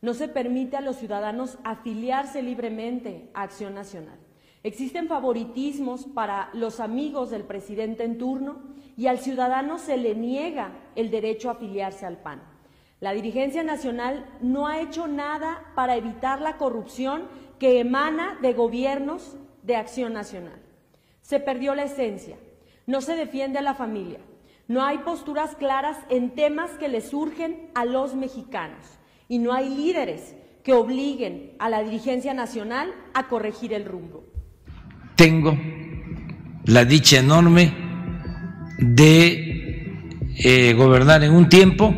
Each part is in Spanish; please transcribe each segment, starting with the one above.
No se permite a los ciudadanos afiliarse libremente a Acción Nacional. Existen favoritismos para los amigos del presidente en turno y al ciudadano se le niega el derecho a afiliarse al PAN. La dirigencia nacional no ha hecho nada para evitar la corrupción que emana de gobiernos de acción nacional. Se perdió la esencia, no se defiende a la familia, no hay posturas claras en temas que le surgen a los mexicanos y no hay líderes que obliguen a la dirigencia nacional a corregir el rumbo. Tengo la dicha enorme de eh, gobernar en un tiempo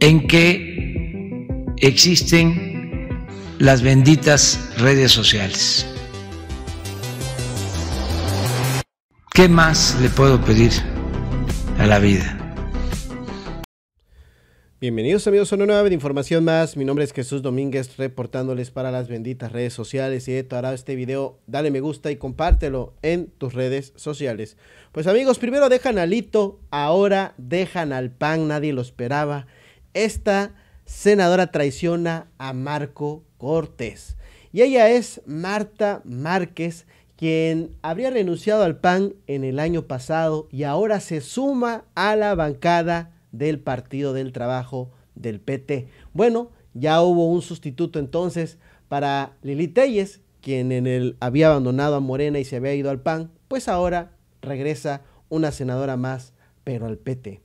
en que existen las benditas redes sociales. ¿Qué más le puedo pedir a la vida? Bienvenidos amigos a una nueva de información más. Mi nombre es Jesús Domínguez reportándoles para las benditas redes sociales. y esto te hará este video, dale me gusta y compártelo en tus redes sociales. Pues amigos, primero dejan al hito, ahora dejan al pan, nadie lo esperaba. Esta senadora traiciona a Marco Cortés. Y ella es Marta Márquez, quien habría renunciado al PAN en el año pasado y ahora se suma a la bancada del Partido del Trabajo del PT. Bueno, ya hubo un sustituto entonces para Lili Telles, quien en el había abandonado a Morena y se había ido al PAN, pues ahora regresa una senadora más, pero al PT.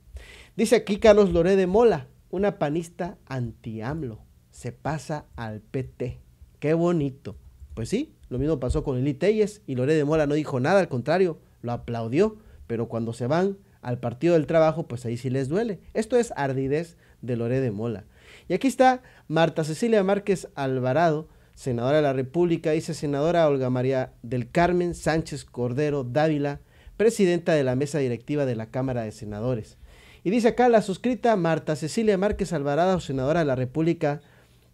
Dice aquí Carlos Loré de Mola, una panista anti-AMLO, se pasa al PT. Qué bonito. Pues sí, lo mismo pasó con Lili Telles y Loré de Mola no dijo nada, al contrario, lo aplaudió, pero cuando se van, al Partido del Trabajo, pues ahí sí les duele. Esto es ardidez de Loré de Mola. Y aquí está Marta Cecilia Márquez Alvarado, senadora de la República, dice senadora Olga María del Carmen Sánchez Cordero Dávila, presidenta de la mesa directiva de la Cámara de Senadores. Y dice acá la suscrita Marta Cecilia Márquez Alvarado, senadora de la República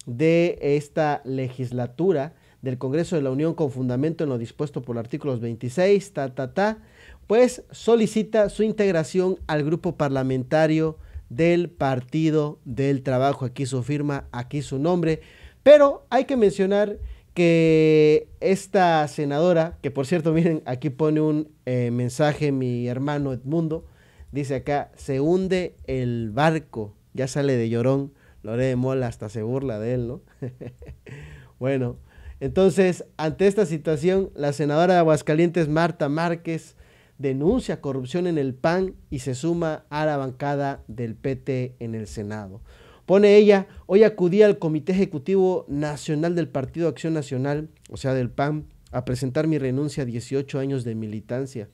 de esta legislatura, del Congreso de la Unión con fundamento en lo dispuesto por artículos 26, ta, ta, ta, pues solicita su integración al grupo parlamentario del Partido del Trabajo. Aquí su firma, aquí su nombre. Pero hay que mencionar que esta senadora, que por cierto, miren, aquí pone un eh, mensaje mi hermano Edmundo, dice acá, se hunde el barco, ya sale de llorón, haré de Mola hasta se burla de él, ¿no? bueno, entonces, ante esta situación, la senadora de Aguascalientes, Marta Márquez, denuncia corrupción en el PAN y se suma a la bancada del PT en el Senado. Pone ella, hoy acudí al Comité Ejecutivo Nacional del Partido Acción Nacional, o sea, del PAN, a presentar mi renuncia a 18 años de militancia.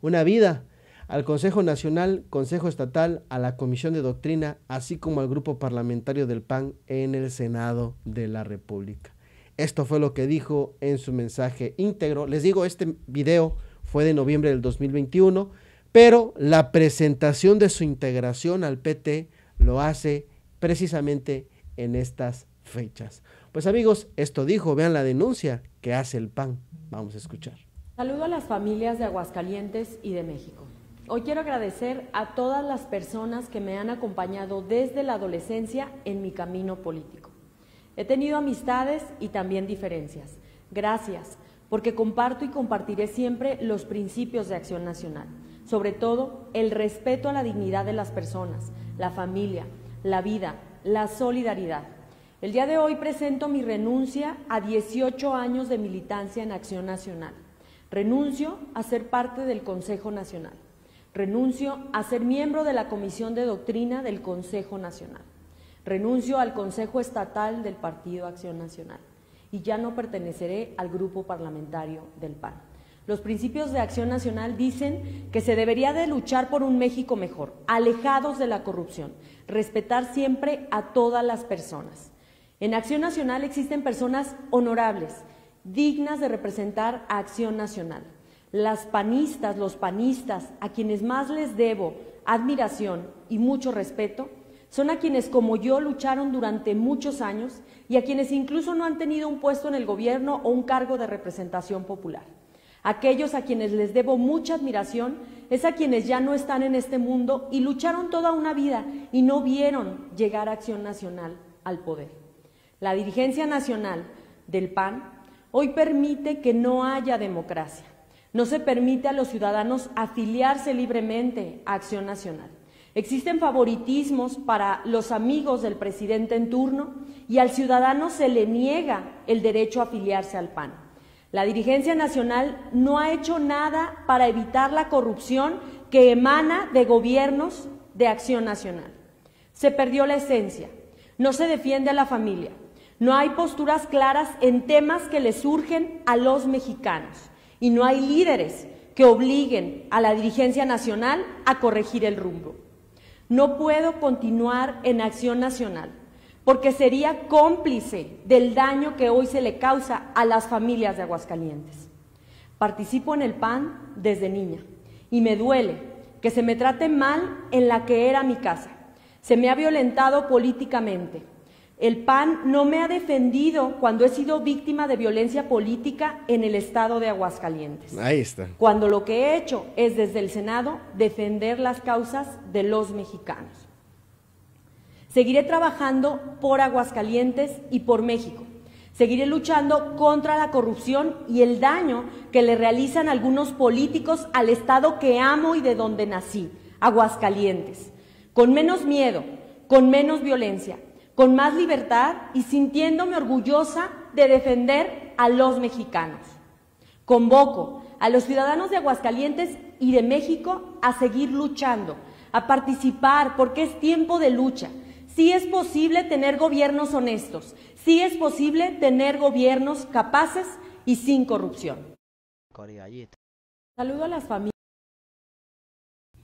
Una vida al Consejo Nacional, Consejo Estatal, a la Comisión de Doctrina, así como al Grupo Parlamentario del PAN en el Senado de la República. Esto fue lo que dijo en su mensaje íntegro. Les digo, este video fue de noviembre del 2021, pero la presentación de su integración al PT lo hace precisamente en estas fechas. Pues amigos, esto dijo, vean la denuncia que hace el PAN. Vamos a escuchar. Saludo a las familias de Aguascalientes y de México. Hoy quiero agradecer a todas las personas que me han acompañado desde la adolescencia en mi camino político. He tenido amistades y también diferencias. Gracias, porque comparto y compartiré siempre los principios de Acción Nacional, sobre todo el respeto a la dignidad de las personas, la familia, la vida, la solidaridad. El día de hoy presento mi renuncia a 18 años de militancia en Acción Nacional. Renuncio a ser parte del Consejo Nacional. Renuncio a ser miembro de la Comisión de Doctrina del Consejo Nacional. Renuncio al Consejo Estatal del Partido Acción Nacional y ya no perteneceré al grupo parlamentario del PAN. Los principios de Acción Nacional dicen que se debería de luchar por un México mejor, alejados de la corrupción, respetar siempre a todas las personas. En Acción Nacional existen personas honorables, dignas de representar a Acción Nacional. Las panistas, los panistas, a quienes más les debo admiración y mucho respeto, son a quienes como yo lucharon durante muchos años y a quienes incluso no han tenido un puesto en el gobierno o un cargo de representación popular. Aquellos a quienes les debo mucha admiración es a quienes ya no están en este mundo y lucharon toda una vida y no vieron llegar a Acción Nacional al poder. La dirigencia nacional del PAN hoy permite que no haya democracia. No se permite a los ciudadanos afiliarse libremente a Acción Nacional. Existen favoritismos para los amigos del presidente en turno y al ciudadano se le niega el derecho a afiliarse al PAN. La dirigencia nacional no ha hecho nada para evitar la corrupción que emana de gobiernos de acción nacional. Se perdió la esencia, no se defiende a la familia, no hay posturas claras en temas que le surgen a los mexicanos y no hay líderes que obliguen a la dirigencia nacional a corregir el rumbo. No puedo continuar en acción nacional porque sería cómplice del daño que hoy se le causa a las familias de Aguascalientes. Participo en el PAN desde niña y me duele que se me trate mal en la que era mi casa. Se me ha violentado políticamente el PAN no me ha defendido cuando he sido víctima de violencia política en el estado de Aguascalientes. Ahí está. Cuando lo que he hecho es desde el Senado defender las causas de los mexicanos. Seguiré trabajando por Aguascalientes y por México. Seguiré luchando contra la corrupción y el daño que le realizan algunos políticos al Estado que amo y de donde nací, Aguascalientes. Con menos miedo, con menos violencia, con más libertad y sintiéndome orgullosa de defender a los mexicanos. Convoco a los ciudadanos de Aguascalientes y de México a seguir luchando, a participar, porque es tiempo de lucha. Sí es posible tener gobiernos honestos, sí es posible tener gobiernos capaces y sin corrupción. Saludo a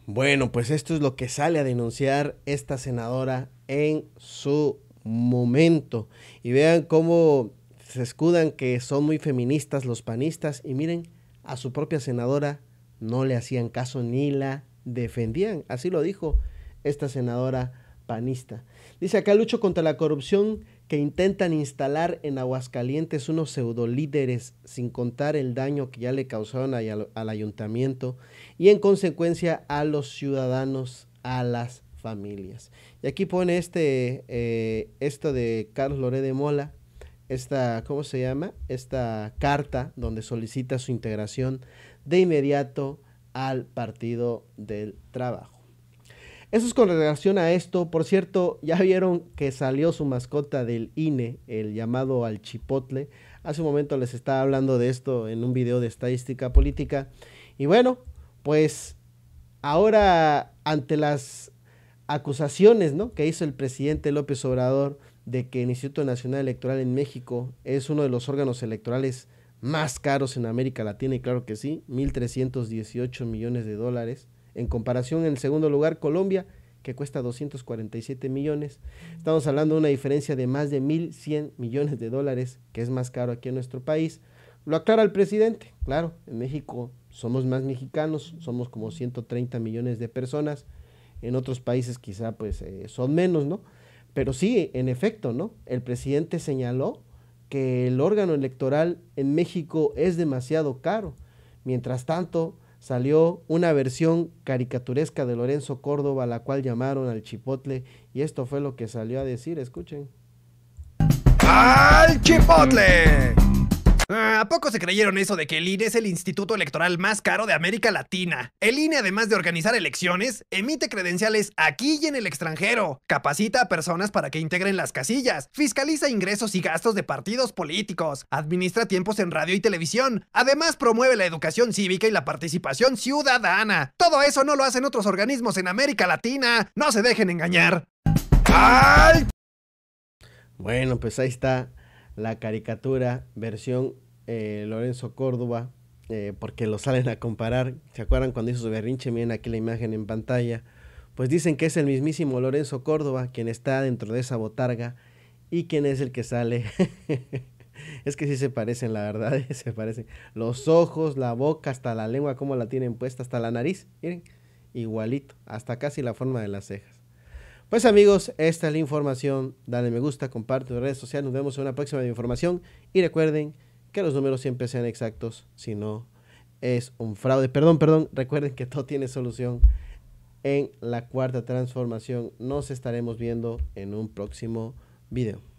bueno, pues esto es lo que sale a denunciar esta senadora en su momento. Y vean cómo se escudan que son muy feministas los panistas y miren, a su propia senadora no le hacían caso ni la defendían. Así lo dijo esta senadora panista. Dice acá lucho contra la corrupción que intentan instalar en Aguascalientes unos pseudolíderes sin contar el daño que ya le causaron al, ayuntamiento y en consecuencia a los ciudadanos, a las familias. Y aquí pone este, eh, esto de Carlos Loré de Mola, esta, ¿cómo se llama? Esta carta donde solicita su integración de inmediato al Partido del Trabajo. Eso es con relación a esto. Por cierto, ya vieron que salió su mascota del INE, el llamado al chipotle. Hace un momento les estaba hablando de esto en un video de estadística política. Y bueno, pues ahora ante las acusaciones ¿no? que hizo el presidente López Obrador de que el Instituto Nacional Electoral en México es uno de los órganos electorales más caros en América Latina, y claro que sí, 1.318 millones de dólares. En comparación, en el segundo lugar, Colombia, que cuesta 247 millones. Estamos hablando de una diferencia de más de 1.100 millones de dólares, que es más caro aquí en nuestro país. Lo aclara el presidente, claro, en México somos más mexicanos, somos como 130 millones de personas, en otros países quizá pues eh, son menos, ¿no? Pero sí, en efecto, ¿no? El presidente señaló que el órgano electoral en México es demasiado caro. Mientras tanto, salió una versión caricaturesca de Lorenzo Córdoba, la cual llamaron al Chipotle, y esto fue lo que salió a decir, escuchen. ¡Al Chipotle! se creyeron eso de que el INE es el instituto electoral más caro de América Latina. El INE, además de organizar elecciones, emite credenciales aquí y en el extranjero, capacita a personas para que integren las casillas, fiscaliza ingresos y gastos de partidos políticos, administra tiempos en radio y televisión, además promueve la educación cívica y la participación ciudadana. Todo eso no lo hacen otros organismos en América Latina. No se dejen engañar. Bueno, pues ahí está la caricatura versión eh, Lorenzo Córdoba, eh, porque lo salen a comparar. ¿Se acuerdan cuando hizo su berrinche? Miren aquí la imagen en pantalla. Pues dicen que es el mismísimo Lorenzo Córdoba quien está dentro de esa botarga y quien es el que sale. es que sí se parecen, la verdad, se parecen. Los ojos, la boca, hasta la lengua, cómo la tienen puesta, hasta la nariz, miren, igualito, hasta casi la forma de las cejas. Pues amigos, esta es la información. Dale me gusta, comparte en redes sociales. Nos vemos en una próxima información. Y recuerden que los números siempre sean exactos, si no es un fraude. Perdón, perdón, recuerden que todo tiene solución en la cuarta transformación. Nos estaremos viendo en un próximo video.